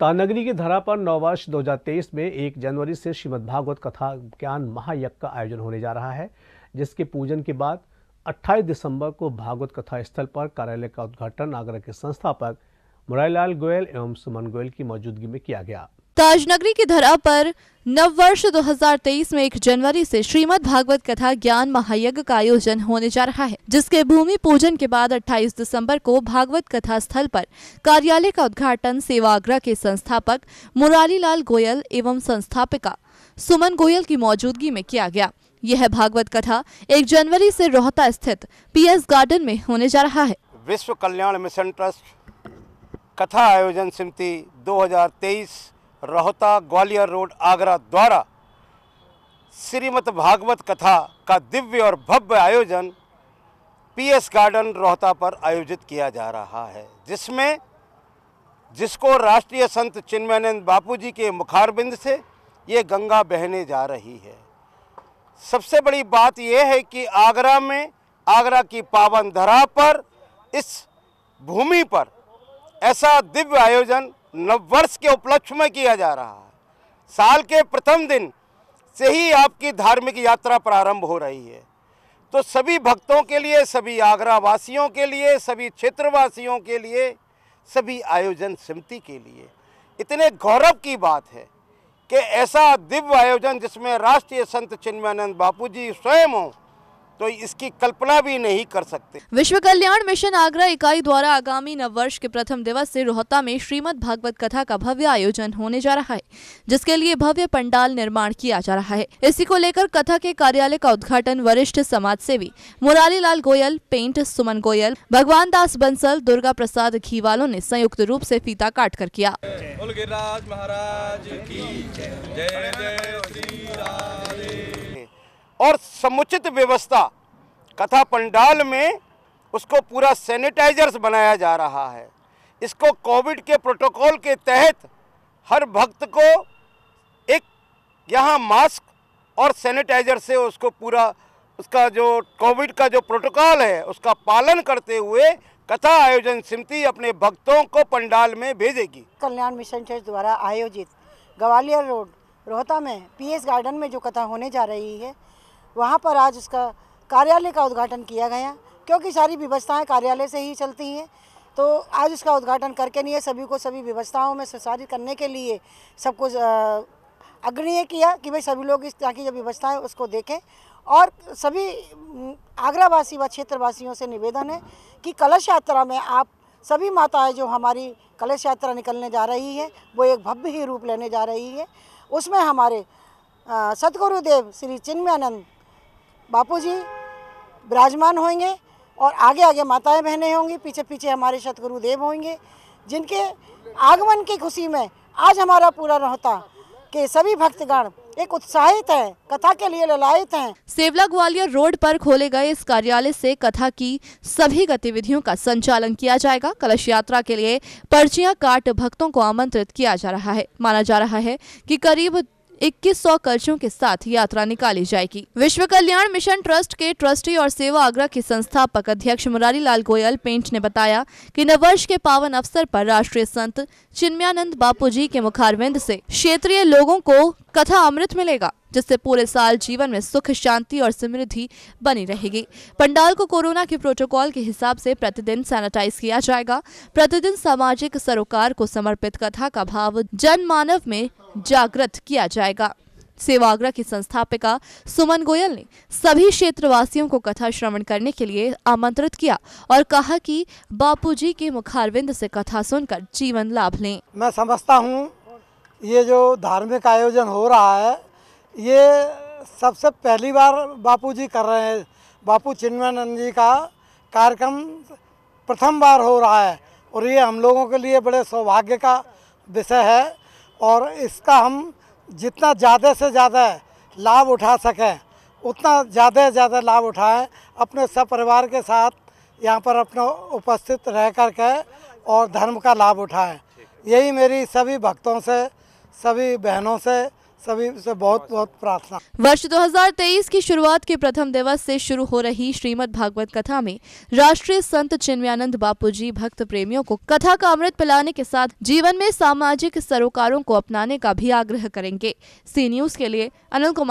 तानगरी की धरा पर नववर्ष दो में एक जनवरी से श्रीमद् भागवत कथा ज्ञान महायज्ञ का आयोजन होने जा रहा है जिसके पूजन के बाद 28 दिसंबर को भागवत कथा स्थल पर कार्यालय का उद्घाटन आगरा के संस्थापक मुरारीलाल गोयल एवं सुमन गोयल की मौजूदगी में किया गया ताजनगरी की धरा पर नववर्ष 2023 में 1 जनवरी से श्रीमद् भागवत कथा ज्ञान महायज्ञ का आयोजन होने जा रहा है जिसके भूमि पूजन के बाद 28 दिसंबर को भागवत कथा स्थल पर कार्यालय का उद्घाटन सेवाग्रह के संस्थापक मुरारी लाल गोयल एवं संस्थापिका सुमन गोयल की मौजूदगी में किया गया यह भागवत कथा एक जनवरी से रोहता स्थित पी गार्डन में होने जा रहा है विश्व कल्याण मिशन ट्रस्ट कथा आयोजन समिति दो रोहता ग्वालियर रोड आगरा द्वारा श्रीमद भागवत कथा का दिव्य और भव्य आयोजन पीएस गार्डन रोहता पर आयोजित किया जा रहा है जिसमें जिसको राष्ट्रीय संत चिन्मयानंद बापूजी के मुखारबिंद से ये गंगा बहने जा रही है सबसे बड़ी बात यह है कि आगरा में आगरा की पावन धरा पर इस भूमि पर ऐसा दिव्य आयोजन नववर्ष के उपलक्ष्य में किया जा रहा है साल के प्रथम दिन से ही आपकी धार्मिक यात्रा प्रारंभ हो रही है तो सभी भक्तों के लिए सभी आगरा वासियों के लिए सभी क्षेत्रवासियों के लिए सभी आयोजन समिति के लिए इतने गौरव की बात है कि ऐसा दिव्य आयोजन जिसमें राष्ट्रीय संत चिन्मयानंद जी स्वयं हों तो इसकी कल्पना भी नहीं कर सकते विश्व कल्याण मिशन आगरा इकाई द्वारा आगामी नव वर्ष के प्रथम दिवस से रोहता में श्रीमद भागवत कथा का भव्य आयोजन होने जा रहा है जिसके लिए भव्य पंडाल निर्माण किया जा रहा है इसी को लेकर कथा के कार्यालय का उद्घाटन वरिष्ठ समाज सेवी मुरारी लाल गोयल पेंट सुमन गोयल भगवान दास बंसल दुर्गा प्रसाद घीवालों ने संयुक्त रूप ऐसी फीता काट कर किया और समुचित व्यवस्था कथा पंडाल में उसको पूरा सैनिटाइजर्स बनाया जा रहा है इसको कोविड के प्रोटोकॉल के तहत हर भक्त को एक यहाँ मास्क और सैनिटाइजर से उसको पूरा उसका जो कोविड का जो प्रोटोकॉल है उसका पालन करते हुए कथा आयोजन समिति अपने भक्तों को पंडाल में भेजेगी कल्याण मिशन चर्च द्वारा आयोजित ग्वालियर रोड रोहता में पीएस गार्डन में जो कथा होने जा रही है वहाँ पर आज उसका कार्यालय का उद्घाटन किया गया क्योंकि सारी व्यवस्थाएं कार्यालय से ही चलती हैं तो आज उसका उद्घाटन करके नहीं है सभी को सभी व्यवस्थाओं में सुसारित करने के लिए सबको अग्रणीय किया कि भाई सभी लोग इस तरह की जो व्यवस्थाएँ उसको देखें और सभी आगरावासी व वा क्षेत्रवासियों से निवेदन है कि कलश यात्रा में आप सभी माताएं जो हमारी कलश यात्रा निकलने जा रही है वो एक भव्य ही रूप लेने जा रही है उसमें हमारे सतगुरुदेव श्री चिन्मयानंद जी विराजमान होंगे और आगे आगे माताएं बहनें होंगी पीछे पीछे हमारे सतगुरु देव होंगे जिनके आगमन की खुशी में आज हमारा पूरा रोहता के सभी भक्तगण एक उत्साहित है कथा के लिए ललायत हैं। सेवला ग्वालियर रोड पर खोले गए इस कार्यालय से कथा की सभी गतिविधियों का संचालन किया जाएगा कलश यात्रा के लिए पर्चियां काट भक्तों को आमंत्रित किया जा रहा है माना जा रहा है कि करीब इक्कीस सौ कलशों के साथ यात्रा निकाली जाएगी विश्व कल्याण मिशन ट्रस्ट के ट्रस्टी और सेवा आगरा के संस्थापक अध्यक्ष मुरारी लाल गोयल पेंट ने बताया कि नववर्ष के पावन अवसर पर राष्ट्रीय संत चिन्मयानंद बापू जी के मुखारविंद से क्षेत्रीय लोगों को कथा अमृत मिलेगा जिससे पूरे साल जीवन में सुख शांति और समृद्धि बनी रहेगी पंडाल को कोरोना के प्रोटोकॉल के हिसाब से प्रतिदिन सैनिटाइज किया जाएगा प्रतिदिन सामाजिक सरोकार को समर्पित कथा का भाव जनमानव में जागृत किया जाएगा सेवाग्रह की संस्थापिका सुमन गोयल ने सभी क्षेत्रवासियों को कथा श्रवण करने के लिए आमंत्रित किया और कहा कि बापूजी के मुखारविंद से कथा सुनकर जीवन लाभ लें मैं समझता हूँ ये जो धार्मिक आयोजन हो रहा है ये सबसे पहली बार बापू जी कर रहे हैं बापू चिन्मानंद जी का कार्यक्रम प्रथम बार हो रहा है और ये हम लोगों के लिए बड़े सौभाग्य का विषय है और इसका हम जितना ज़्यादा से ज़्यादा लाभ उठा सकें उतना ज़्यादा से ज़्यादा लाभ उठाएं अपने सपरिवार के साथ यहाँ पर अपना उपस्थित रह कर के और धर्म का लाभ उठाएं यही मेरी सभी भक्तों से सभी बहनों से सभी से बहुत बहुत प्रार्थना वर्ष 2023 की शुरुआत के प्रथम दिवस से शुरू हो रही श्रीमद् भागवत कथा में राष्ट्रीय संत चिन्मयानंद बापूजी भक्त प्रेमियों को कथा का अमृत पिलाने के साथ जीवन में सामाजिक सरोकारों को अपनाने का भी आग्रह करेंगे सी न्यूज के लिए अनिल कुमार